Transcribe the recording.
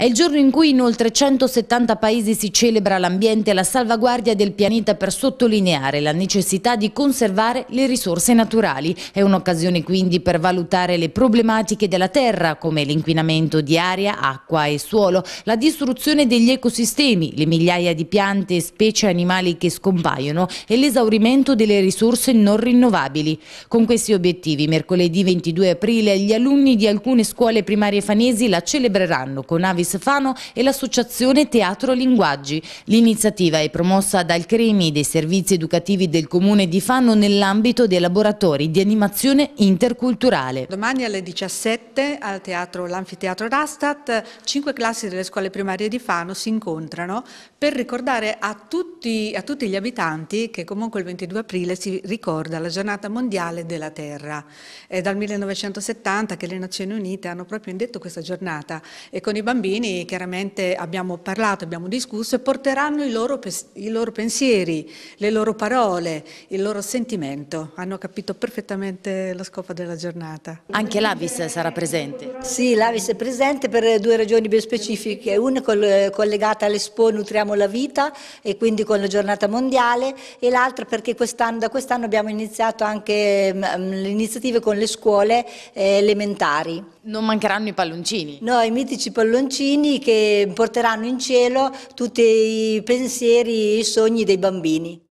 È il giorno in cui in oltre 170 paesi si celebra l'ambiente e la salvaguardia del pianeta per sottolineare la necessità di conservare le risorse naturali. È un'occasione quindi per valutare le problematiche della terra come l'inquinamento di aria, acqua e suolo, la distruzione degli ecosistemi, le migliaia di piante e specie animali che scompaiono e l'esaurimento delle risorse non rinnovabili. Con questi obiettivi mercoledì 22 aprile gli alunni di alcune scuole primarie fanesi la celebreranno con avi Stefano e l'associazione Teatro Linguaggi. L'iniziativa è promossa dal CREMI dei servizi educativi del Comune di Fano nell'ambito dei laboratori di animazione interculturale. Domani alle 17 all'Anfiteatro Rastat, cinque classi delle scuole primarie di Fano si incontrano per ricordare a tutti, a tutti gli abitanti che comunque il 22 aprile si ricorda la giornata mondiale della Terra. È dal 1970 che le Nazioni Unite hanno proprio indetto questa giornata e con i bambini bambini chiaramente abbiamo parlato, abbiamo discusso e porteranno i loro, i loro pensieri, le loro parole, il loro sentimento. Hanno capito perfettamente lo scopo della giornata. Anche l'Avis sarà presente? Sì, l'Avis è presente per due ragioni ben specifiche. Una collegata all'Expo Nutriamo la Vita e quindi con la giornata mondiale e l'altra perché quest'anno, da quest'anno abbiamo iniziato anche mm, mm, le iniziative con le scuole eh, elementari. Non mancheranno i palloncini? No, i mitici palloncini cuoricini che porteranno in cielo tutti i pensieri e i sogni dei bambini.